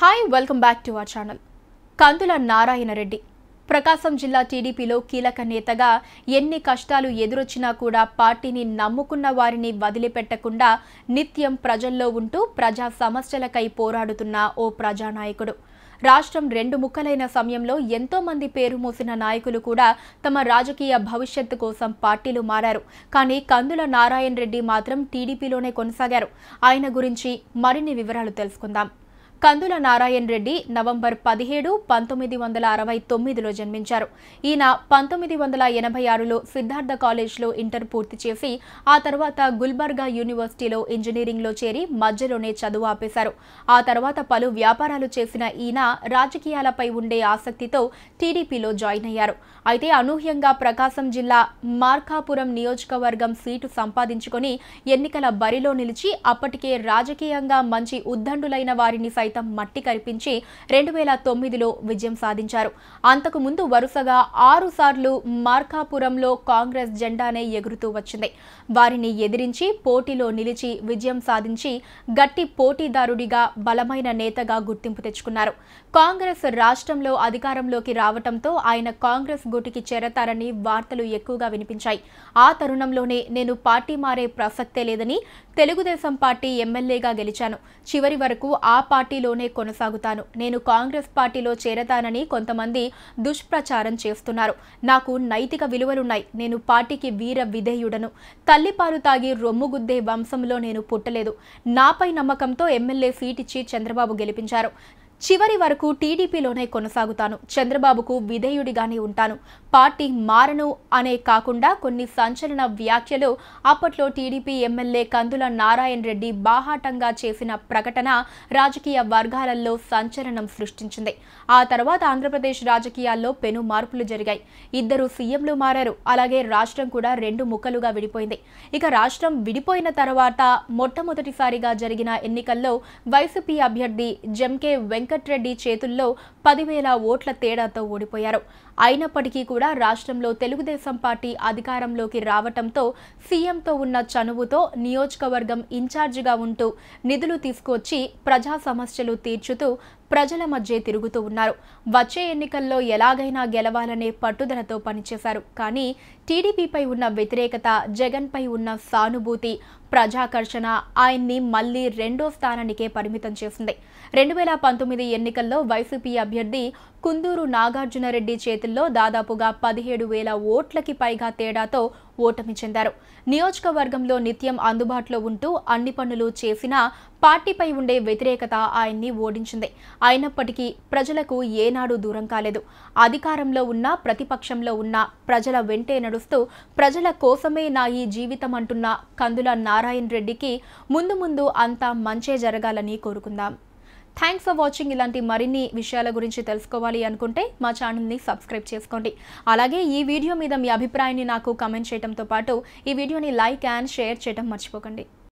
hi welcome back to our channel Kandula Narayana Reddy Prakasam జిల్లా టీడీపీలో కీలక నేతగా ఎన్ని కష్టాలు ఎదురొచ్చినా కూడా పార్టీని నమ్ముకున్న వారిని వదిలిపెట్టకుండా నిత్యం ప్రజల్లో ఉంటూ ప్రజా సమస్యలకై పోరాడుతున్న ఓ ప్రజానాయకుడు రాష్ట్రం రెండు ముక్కలైన సమయంలో ఎంతో మంది పేరు మోసిన నాయకులు కూడా తమ రాజకీయ భవిష్యత్తు కోసం పార్టీలు మారారు కానీ కందుల నారాయణ రెడ్డి మాత్రం టీడీపీలోనే కొనసాగారు ఆయన గురించి మరిన్ని వివరాలు తెలుసుకుందాం కందుల నారాయణ రెడ్డి నవంబర్ పదిహేడు పంతొమ్మిది వందల అరవై తొమ్మిదిలో జన్మించారు ఈయన పంతొమ్మిది వందల ఎనభై ఆరులో సిద్ధార్థ కాలేజ్లో ఇంటర్ పూర్తి చేసి ఆ తర్వాత గుల్బర్గా యూనివర్సిటీలో ఇంజనీరింగ్లో చేరి మధ్యలోనే చదువు ఆపేశారు ఆ తర్వాత పలు వ్యాపారాలు చేసిన ఈయన రాజకీయాలపై ఉండే ఆసక్తితో టీడీపీలో జాయిన్ అయ్యారు అయితే అనూహ్యంగా ప్రకాశం జిల్లా మార్కాపురం నియోజకవర్గం సీటు సంపాదించుకొని ఎన్నికల బరిలో నిలిచి అప్పటికే రాజకీయంగా మంచి ఉద్దండులైన వారిని సైతం మట్టి కరిపించి రెండు వేల తొమ్మిదిలో విజయం సాధించారు అంతకు ముందు వరుసగా ఆరు సార్లు మార్కాపురంలో కాంగ్రెస్ జెండానే ఎగురుతూ వచ్చింది వారిని ఎదిరించి పోటీలో నిలిచి విజయం సాధించి గట్టి పోటీదారుడిగా బలమైన నేతగా గుర్తింపు తెచ్చుకున్నారు కాంగ్రెస్ రాష్ట్రంలో అధికారంలోకి రావటంతో ఆయన కాంగ్రెస్ గుటికి చేరతారని వార్తలు ఎక్కువగా వినిపించాయి ఆ తరుణంలోనే నేను పార్టీ మారే ప్రసక్తే లేదని తెలుగుదేశం పార్టీ ఎమ్మెల్యేగా గెలిచాను చివరి వరకు ఆ పార్టీ పార్టీలోనే కొనసాగుతాను నేను కాంగ్రెస్ పార్టీలో చేరతానని కొంతమంది దుష్ప్రచారం చేస్తున్నారు నాకు నైతిక విలువలున్నాయి నేను పార్టీకి వీర విధేయుడను తల్లిపాలు తాగి రొమ్ముగుద్దే వంశంలో నేను పుట్టలేదు నాపై నమ్మకంతో ఎమ్మెల్యే సీట్ ఇచ్చి చంద్రబాబు గెలిపించారు చివరి వరకు టీడీపీలోనే కొనసాగుతాను చంద్రబాబుకు విధేయుడిగానే ఉంటాను పార్టీ మారను అనే కాకుండా కొన్ని సంచలన వ్యాఖ్యలు అప్పట్లో టీడీపీ ఎమ్మెల్యే కందుల నారాయణ రెడ్డి బాహాటంగా చేసిన ప్రకటన రాజకీయ వర్గాలలో సంచలనం సృష్టించింది ఆ తర్వాత ఆంధ్రప్రదేశ్ రాజకీయాల్లో పెను మార్పులు జరిగాయి ఇద్దరు సీఎంలు మారారు అలాగే రాష్ట్రం కూడా రెండు ముక్కలుగా విడిపోయింది ఇక రాష్ట్రం విడిపోయిన తర్వాత మొట్టమొదటిసారిగా జరిగిన ఎన్నికల్లో వైసీపీ అభ్యర్థి జెంకే వెంకట వెంకట్రెడ్డి చేతుల్లో పదివేల ఓట్ల తేడాతో ఓడిపోయారు అయినప్పటికీ కూడా రాష్ట్రంలో తెలుగుదేశం పార్టీ అధికారంలోకి రావటంతో సీఎంతో ఉన్న చనువుతో నియోజకవర్గం ఇన్ఛార్జిగా ఉంటూ నిధులు తీసుకొచ్చి ప్రజా సమస్యలు తీర్చుతూ ప్రజల మధ్య తిరుగుతూ ఉన్నారు వచ్చే ఎన్నికల్లో ఎలాగైనా గెలవాలనే పట్టుదలతో పనిచేశారు కానీ టీడీపీపై ఉన్న వ్యతిరేకత జగన్పై ఉన్న సానుభూతి ప్రజాకర్షణ ఆయన్ని మళ్లీ రెండో స్థానానికే పరిమితం చేసింది రెండు వేల పంతొమ్మిది ఎన్నికల్లో వైసీపీ అభ్యర్థి కుందూరు నాగార్జునరెడ్డి చేతిలో పోటీల్లో దాదాపుగా పదిహేడు వేల ఓట్లకి పైగా తేడాతో ఓటమి చెందారు నియోజకవర్గంలో నిత్యం అందుబాటులో ఉంటూ అన్ని పనులు చేసినా పార్టీపై ఉండే వ్యతిరేకత ఆయన్ని ఓడించింది అయినప్పటికీ ప్రజలకు ఏనాడు దూరం కాలేదు అధికారంలో ఉన్నా ప్రతిపక్షంలో ఉన్నా ప్రజల వెంటే నడుస్తూ ప్రజల కోసమే నా ఈ జీవితం అంటున్న కందుల నారాయణ రెడ్డికి ముందు ముందు అంతా మంచే జరగాలని కోరుకుందాం థ్యాంక్స్ ఫర్ వాచింగ్ ఇలాంటి మరిన్ని విషయాల గురించి తెలుసుకోవాలి అనుకుంటే మా ఛానల్ని సబ్స్క్రైబ్ చేసుకోండి అలాగే ఈ వీడియో మీద మీ అభిప్రాయాన్ని నాకు కమెంట్ చేయడంతో పాటు ఈ వీడియోని లైక్ అండ్ షేర్ చేయడం మర్చిపోకండి